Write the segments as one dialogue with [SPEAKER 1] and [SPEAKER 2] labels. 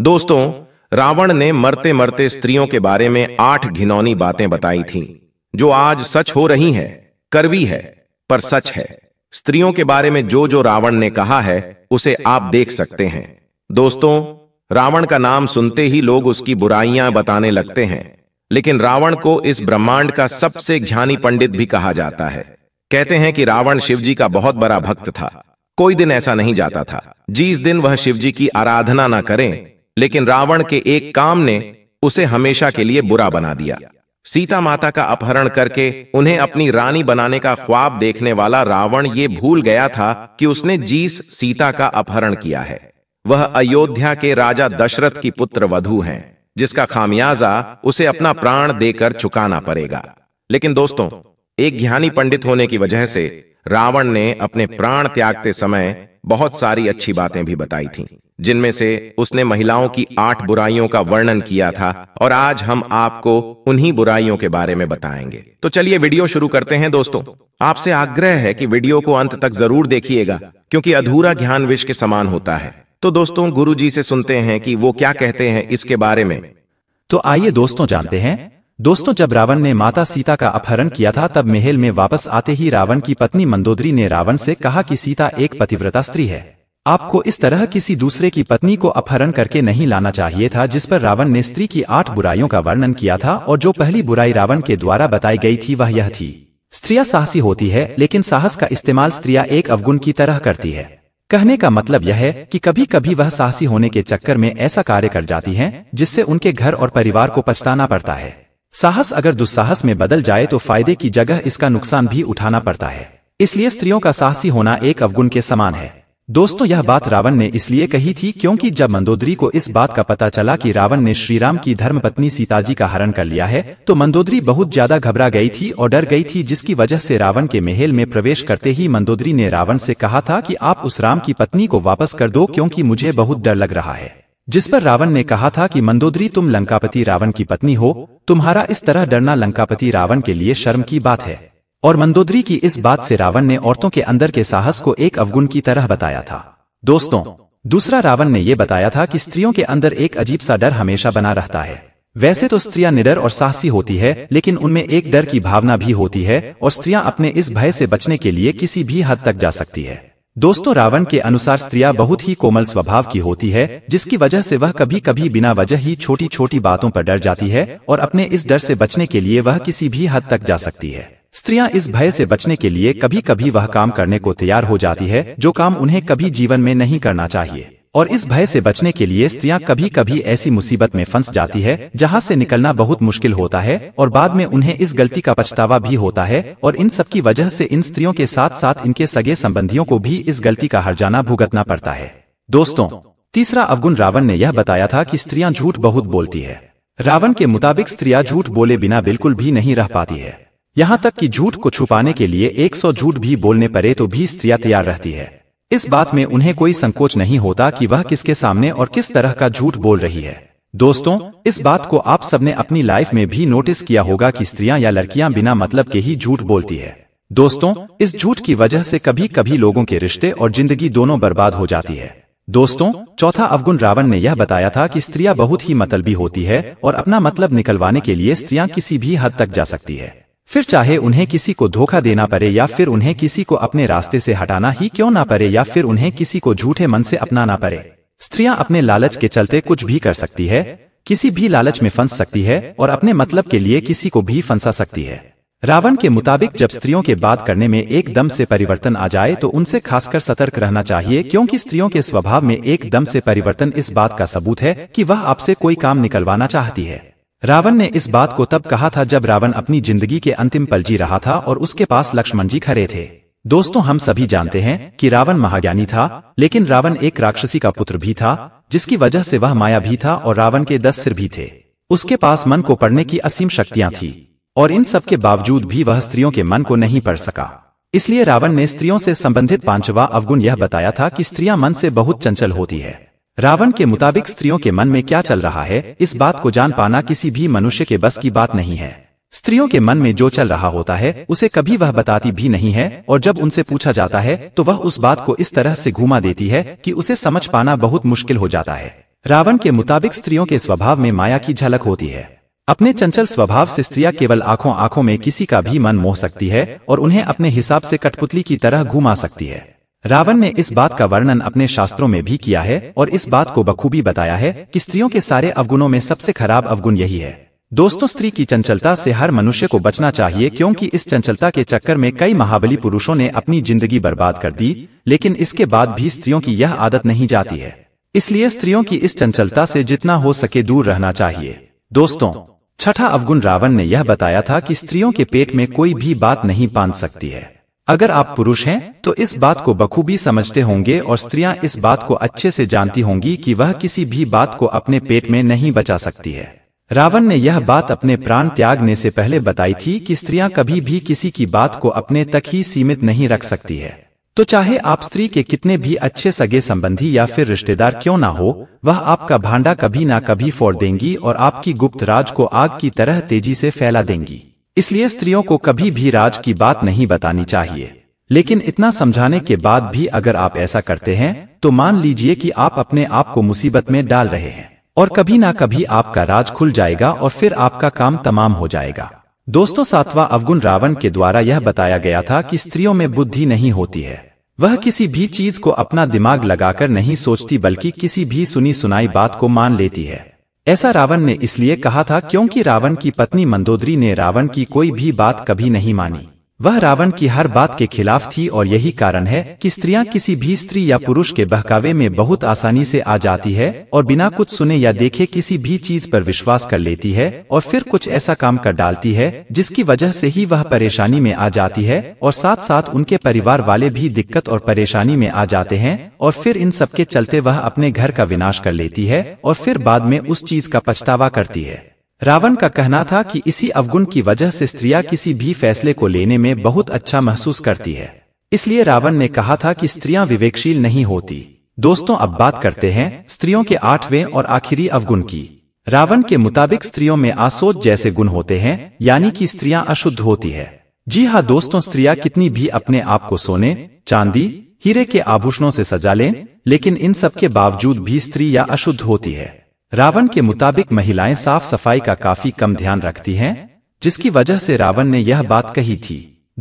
[SPEAKER 1] दोस्तों रावण ने मरते मरते स्त्रियों के बारे में आठ घिनौनी बातें बताई थीं, जो आज सच हो रही हैं, करवी है पर सच है स्त्रियों के बारे में जो जो रावण ने कहा है उसे आप देख सकते हैं दोस्तों रावण का नाम सुनते ही लोग उसकी बुराइयां बताने लगते हैं लेकिन रावण को इस ब्रह्मांड का सबसे ज्ञानी पंडित भी कहा जाता है कहते हैं कि रावण शिवजी का बहुत बड़ा भक्त था कोई दिन ऐसा नहीं जाता था जिस दिन वह शिवजी की आराधना ना करें लेकिन रावण के एक काम ने उसे हमेशा के लिए बुरा बना दिया सीता माता का अपहरण करके उन्हें अपनी रानी बनाने का ख्वाब देखने वाला रावण ये भूल गया था कि उसने जीस सीता का अपहरण किया है वह अयोध्या के राजा दशरथ की पुत्र वधु हैं जिसका खामियाजा उसे अपना प्राण देकर चुकाना पड़ेगा लेकिन दोस्तों एक ज्ञानी पंडित होने की वजह से रावण ने अपने प्राण त्यागते समय बहुत सारी अच्छी बातें भी बताई थीं। जिनमें से उसने महिलाओं की आठ बुराइयों का वर्णन किया था और आज हम आपको उन्हीं बुराइयों के बारे में बताएंगे तो चलिए वीडियो शुरू करते हैं दोस्तों आपसे आग्रह है कि वीडियो को अंत तक जरूर देखिएगा क्योंकि अधूरा ज्ञान विश्व के समान होता है तो दोस्तों गुरु जी से सुनते
[SPEAKER 2] हैं कि वो क्या कहते हैं इसके बारे में तो आइए दोस्तों जानते हैं दोस्तों जब रावण ने माता सीता का अपहरण किया था तब महल में वापस आते ही रावण की पत्नी मंदोदरी ने रावण से कहा कि सीता एक पतिव्रता स्त्री है आपको इस तरह किसी दूसरे की पत्नी को अपहरण करके नहीं लाना चाहिए था जिस पर रावण ने स्त्री की आठ बुराइयों का वर्णन किया था और जो पहली बुराई रावण के द्वारा बताई गई थी वह यह थी स्त्रियां साहसी होती है लेकिन साहस का इस्तेमाल स्त्रियां एक अवगुण की तरह करती है कहने का मतलब यह है कि कभी कभी वह साहसी होने के चक्कर में ऐसा कार्य कर जाती हैं जिससे उनके घर और परिवार को पछताना पड़ता है साहस अगर दुस्साहस में बदल जाए तो फायदे की जगह इसका नुकसान भी उठाना पड़ता है इसलिए स्त्रियों का साहसी होना एक अवगुण के समान है दोस्तों यह बात रावण ने इसलिए कही थी क्योंकि जब मंदोदरी को इस बात का पता चला कि रावण ने श्रीराम की धर्मपत्नी सीताजी का हरण कर लिया है तो मंदोदरी बहुत ज्यादा घबरा गई थी और डर गई थी जिसकी वजह से रावण के महल में प्रवेश करते ही मंदोदरी ने रावण से कहा था कि आप उस राम की पत्नी को वापस कर दो क्योंकि मुझे बहुत डर लग रहा है जिस पर रावण ने कहा था कि मंदोदरी तुम लंकापति रावण की पत्नी हो तुम्हारा इस तरह डरना लंकापति रावण के लिए शर्म की बात है और मंदोदरी की इस बात से रावण ने औरतों के अंदर के साहस को एक अवगुण की तरह बताया था दोस्तों दूसरा रावण ने यह बताया था कि स्त्रियों के अंदर एक अजीब सा डर हमेशा बना रहता है वैसे तो स्त्रियां निडर और साहसी होती है लेकिन उनमें एक डर की भावना भी होती है और स्त्रियां अपने इस भय से बचने के लिए किसी भी हद तक जा सकती है दोस्तों रावण के अनुसार स्त्रियां बहुत ही कोमल स्वभाव की होती है जिसकी वजह से वह कभी कभी बिना वजह ही छोटी छोटी बातों पर डर जाती है और अपने इस डर से बचने के लिए वह किसी भी हद तक जा सकती है स्त्रियां इस भय से बचने के लिए कभी कभी वह काम करने को तैयार हो जाती है जो काम उन्हें कभी जीवन में नहीं करना चाहिए और इस भय से बचने के लिए स्त्रियां कभी कभी ऐसी मुसीबत में फंस जाती है जहां से निकलना बहुत मुश्किल होता है और बाद में उन्हें इस गलती का पछतावा भी होता है और इन सब की वजह से इन स्त्रियों के साथ साथ इनके सगे संबंधियों को भी इस गलती का हर जाना भुगतना पड़ता है दोस्तों तीसरा अवगुण रावण ने यह बताया था कि स्त्रियाँ झूठ बहुत बोलती है रावण के मुताबिक स्त्रियाँ झूठ बोले बिना बिल्कुल भी नहीं रह पाती है यहाँ तक कि झूठ को छुपाने के लिए एक सौ झूठ भी बोलने पड़े तो भी स्त्रियां तैयार रहती है इस बात में उन्हें कोई संकोच नहीं होता कि वह किसके सामने और किस तरह का झूठ बोल रही है दोस्तों इस बात को आप सबने अपनी लाइफ में भी नोटिस किया होगा कि स्त्रियां या लड़कियां बिना मतलब के ही झूठ बोलती है दोस्तों इस झूठ की वजह से कभी कभी लोगों के रिश्ते और जिंदगी दोनों बर्बाद हो जाती है दोस्तों चौथा अवगुण रावण ने यह बताया था कि स्त्रियां बहुत ही मतलबी होती है और अपना मतलब निकलवाने के लिए स्त्रियां किसी भी हद तक जा सकती है फिर चाहे उन्हें किसी को धोखा देना पड़े या फिर उन्हें किसी को अपने रास्ते से हटाना ही क्यों ना पड़े या फिर उन्हें किसी को झूठे मन से अपनाना पड़े स्त्रियां अपने लालच के चलते कुछ भी कर सकती है किसी भी लालच में फंस सकती है और अपने मतलब के लिए किसी को भी फंसा सकती है रावण के मुताबिक जब स्त्रियों के बात करने में एकदम से परिवर्तन आ जाए तो उनसे खासकर सतर्क रहना चाहिए क्योंकि स्त्रियों के स्वभाव में एकदम से परिवर्तन इस बात का सबूत है कि वह आपसे कोई काम निकलवाना चाहती है रावण ने इस बात को तब कहा था जब रावण अपनी जिंदगी के अंतिम पल जी रहा था और उसके पास लक्ष्मण जी खड़े थे दोस्तों हम सभी जानते हैं कि रावण महाज्ञानी था लेकिन रावण एक राक्षसी का पुत्र भी था जिसकी वजह से वह माया भी था और रावण के दस सिर भी थे उसके पास मन को पढ़ने की असीम शक्तियां थी और इन सब के बावजूद भी वह स्त्रियों के मन को नहीं पढ़ सका इसलिए रावण ने स्त्रियों से संबंधित पांचवा अवगुण यह बताया था कि स्त्रियां मन से बहुत चंचल होती है रावण के मुताबिक स्त्रियों के मन में क्या चल रहा है इस बात को जान पाना किसी भी मनुष्य के बस की बात नहीं है स्त्रियों के मन में जो चल रहा होता है उसे कभी वह बताती भी नहीं है और जब उनसे पूछा जाता है तो वह उस बात को इस तरह से घुमा देती है कि उसे समझ पाना बहुत मुश्किल हो जाता है रावण के मुताबिक स्त्रियों के स्वभाव में माया की झलक होती है अपने चंचल स्वभाव से स्त्रिया केवल आंखों आंखों में किसी का भी मन मोह सकती है और उन्हें अपने हिसाब से कठपुतली की तरह घुमा सकती है रावण ने इस बात का वर्णन अपने शास्त्रों में भी किया है और इस बात को बखूबी बताया है कि स्त्रियों के सारे अवगुणों में सबसे खराब अवगुण यही है दोस्तों स्त्री की चंचलता से हर मनुष्य को बचना चाहिए क्योंकि इस चंचलता के चक्कर में कई महाबली पुरुषों ने अपनी जिंदगी बर्बाद कर दी लेकिन इसके बाद भी स्त्रियों की यह आदत नहीं जाती है इसलिए स्त्रियों की इस चंचलता से जितना हो सके दूर रहना चाहिए दोस्तों छठा अवगुण रावण ने यह बताया था कि स्त्रियों के पेट में कोई भी बात नहीं बांध सकती है अगर आप पुरुष हैं तो इस बात को बखूबी समझते होंगे और स्त्रियां इस बात को अच्छे से जानती होंगी कि वह किसी भी बात को अपने पेट में नहीं बचा सकती है रावण ने यह बात अपने प्राण त्यागने से पहले बताई थी कि स्त्रियां कभी भी किसी की बात को अपने तक ही सीमित नहीं रख सकती है तो चाहे आप स्त्री के कितने भी अच्छे सगे संबंधी या फिर रिश्तेदार क्यों ना हो वह आपका भांडा कभी ना कभी फोड़ देंगी और आपकी गुप्त राज को आग की तरह तेजी से फैला देंगी इसलिए स्त्रियों को कभी भी राज की बात नहीं बतानी चाहिए लेकिन इतना समझाने के बाद भी अगर आप ऐसा करते हैं तो मान लीजिए कि आप अपने आप को मुसीबत में डाल रहे हैं और कभी ना कभी आपका राज खुल जाएगा और फिर आपका काम तमाम हो जाएगा दोस्तों सातवां अवगुण रावण के द्वारा यह बताया गया था कि स्त्रियों में बुद्धि नहीं होती है वह किसी भी चीज को अपना दिमाग लगाकर नहीं सोचती बल्कि किसी भी सुनी सुनाई बात को मान लेती है ऐसा रावण ने इसलिए कहा था क्योंकि रावण की पत्नी मंदोदरी ने रावण की कोई भी बात कभी नहीं मानी वह रावण की हर बात के खिलाफ थी और यही कारण है कि स्त्रियां किसी भी स्त्री या पुरुष के बहकावे में बहुत आसानी से आ जाती है और बिना कुछ सुने या देखे किसी भी चीज पर विश्वास कर लेती है और फिर कुछ ऐसा काम कर डालती है जिसकी वजह से ही वह परेशानी में आ जाती है और साथ साथ उनके परिवार वाले भी दिक्कत और परेशानी में आ जाते हैं और फिर इन सबके चलते वह अपने घर का विनाश कर लेती है और फिर बाद में उस चीज का पछतावा करती है रावण का कहना था कि इसी अवगुण की वजह से स्त्रियां किसी भी फैसले को लेने में बहुत अच्छा महसूस करती है इसलिए रावण ने कहा था कि स्त्रियां विवेकशील नहीं होती दोस्तों अब बात करते हैं स्त्रियों के आठवें और आखिरी अवगुण की रावण के मुताबिक स्त्रियों में आसोच जैसे गुण होते हैं यानी कि स्त्रियां अशुद्ध होती है जी हाँ दोस्तों स्त्रियां कितनी भी अपने आप को सोने चांदी हीरे के आभूषणों से सजा लें लेकिन इन सबके बावजूद भी स्त्री या अशुद्ध होती है रावण के मुताबिक महिलाएं साफ सफाई का काफी कम ध्यान रखती हैं, जिसकी वजह से रावण ने यह बात कही थी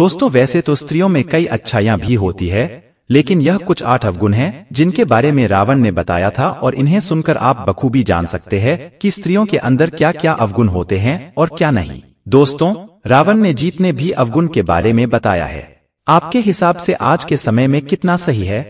[SPEAKER 2] दोस्तों वैसे तो स्त्रियों में कई अच्छाइयां भी होती है लेकिन यह कुछ आठ अवगुण हैं जिनके बारे में रावण ने बताया था और इन्हें सुनकर आप बखूबी जान सकते हैं कि स्त्रियों के अंदर क्या क्या अवगुण होते हैं और क्या नहीं दोस्तों रावण ने जीत ने भी अवगुण के बारे में बताया है आपके हिसाब से आज के समय में कितना सही है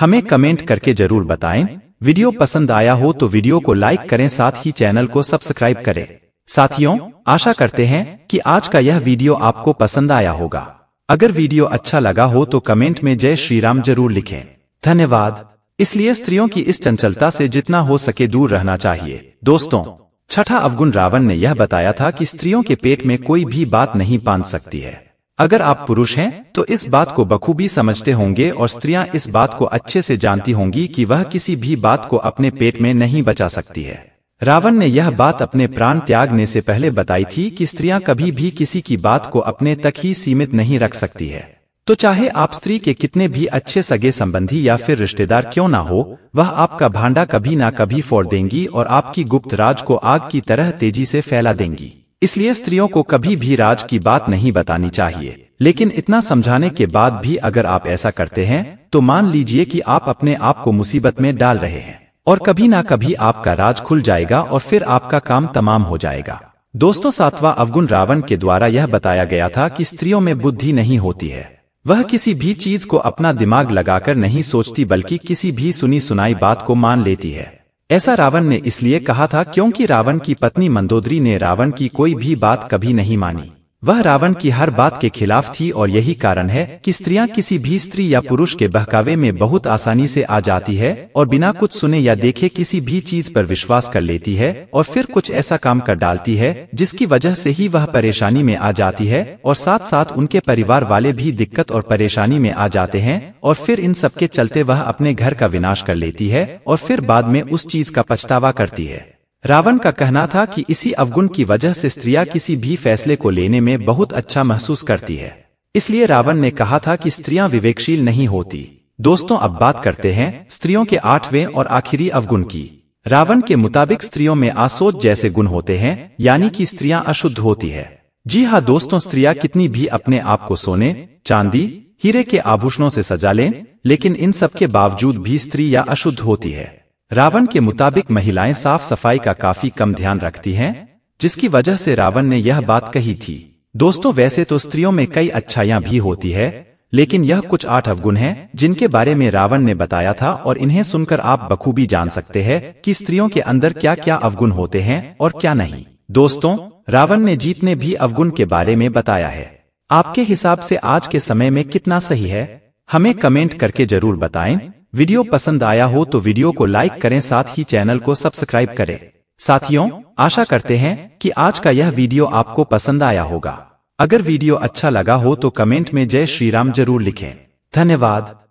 [SPEAKER 2] हमें कमेंट करके जरूर बताएं वीडियो पसंद आया हो तो वीडियो को लाइक करें साथ ही चैनल को सब्सक्राइब करें साथियों आशा करते हैं कि आज का यह वीडियो आपको पसंद आया होगा अगर वीडियो अच्छा लगा हो तो कमेंट में जय श्री राम जरूर लिखें धन्यवाद इसलिए स्त्रियों की इस चंचलता से जितना हो सके दूर रहना चाहिए दोस्तों छठा अवगुण रावण ने यह बताया था कि स्त्रियों के पेट में कोई भी बात नहीं बांध सकती है अगर आप पुरुष हैं तो इस बात को बखूबी समझते होंगे और स्त्रियां इस बात को अच्छे से जानती होंगी कि वह किसी भी बात को अपने पेट में नहीं बचा सकती है रावण ने यह बात अपने प्राण त्यागने से पहले बताई थी कि स्त्रियां कभी भी किसी की बात को अपने तक ही सीमित नहीं रख सकती है तो चाहे आप स्त्री के कितने भी अच्छे सगे संबंधी या फिर रिश्तेदार क्यों ना हो वह आपका भांडा कभी ना कभी फोड़ देंगी और आपकी गुप्त राज को आग की तरह तेजी से फैला देंगी इसलिए स्त्रियों को कभी भी राज की बात नहीं बतानी चाहिए लेकिन इतना समझाने के बाद भी अगर आप ऐसा करते हैं तो मान लीजिए कि आप अपने आप को मुसीबत में डाल रहे हैं और कभी ना कभी आपका राज खुल जाएगा और फिर आपका काम तमाम हो जाएगा दोस्तों सातवां अवगुण रावण के द्वारा यह बताया गया था कि स्त्रियों में बुद्धि नहीं होती है वह किसी भी चीज को अपना दिमाग लगाकर नहीं सोचती बल्कि किसी भी सुनी सुनाई बात को मान लेती है ऐसा रावण ने इसलिए कहा था क्योंकि रावण की पत्नी मंदोदरी ने रावण की कोई भी बात कभी नहीं मानी वह रावण की हर बात के खिलाफ थी और यही कारण है कि स्त्रियां किसी भी स्त्री या पुरुष के बहकावे में बहुत आसानी से आ जाती है और बिना कुछ सुने या देखे किसी भी चीज पर विश्वास कर लेती है और फिर कुछ ऐसा काम कर डालती है जिसकी वजह से ही वह परेशानी में आ जाती है और साथ साथ उनके परिवार वाले भी दिक्कत और परेशानी में आ जाते हैं और फिर इन सबके चलते वह अपने घर का विनाश कर लेती है और फिर बाद में उस चीज का पछतावा करती है रावण का कहना था कि इसी अवगुण की वजह से स्त्रियां किसी भी फैसले को लेने में बहुत अच्छा महसूस करती है इसलिए रावण ने कहा था कि स्त्रियां विवेकशील नहीं होती दोस्तों अब बात करते हैं स्त्रियों के आठवें और आखिरी अवगुण की रावण के मुताबिक स्त्रियों में आसोच जैसे गुण होते हैं यानी कि स्त्रियां अशुद्ध होती है जी हाँ दोस्तों स्त्रियां कितनी भी अपने आप को सोने चांदी हीरे के आभूषणों से सजा लें लेकिन इन सब के बावजूद भी स्त्री या अशुद्ध होती है रावण के मुताबिक महिलाएं साफ सफाई का काफी कम ध्यान रखती हैं, जिसकी वजह से रावण ने यह बात कही थी दोस्तों वैसे तो स्त्रियों में कई अच्छाइयां भी होती है लेकिन यह कुछ आठ अवगुण हैं जिनके बारे में रावण ने बताया था और इन्हें सुनकर आप बखूबी जान सकते हैं कि स्त्रियों के अंदर क्या क्या अवगुण होते हैं और क्या नहीं दोस्तों रावण ने जीत ने भी अवगुण के बारे में बताया है आपके हिसाब से आज के समय में कितना सही है हमें कमेंट करके जरूर बताएं वीडियो पसंद आया हो तो वीडियो को लाइक करें साथ ही चैनल को सब्सक्राइब करें साथियों आशा करते हैं कि आज का यह वीडियो आपको पसंद आया होगा अगर वीडियो अच्छा लगा हो तो कमेंट में जय श्री राम जरूर लिखें धन्यवाद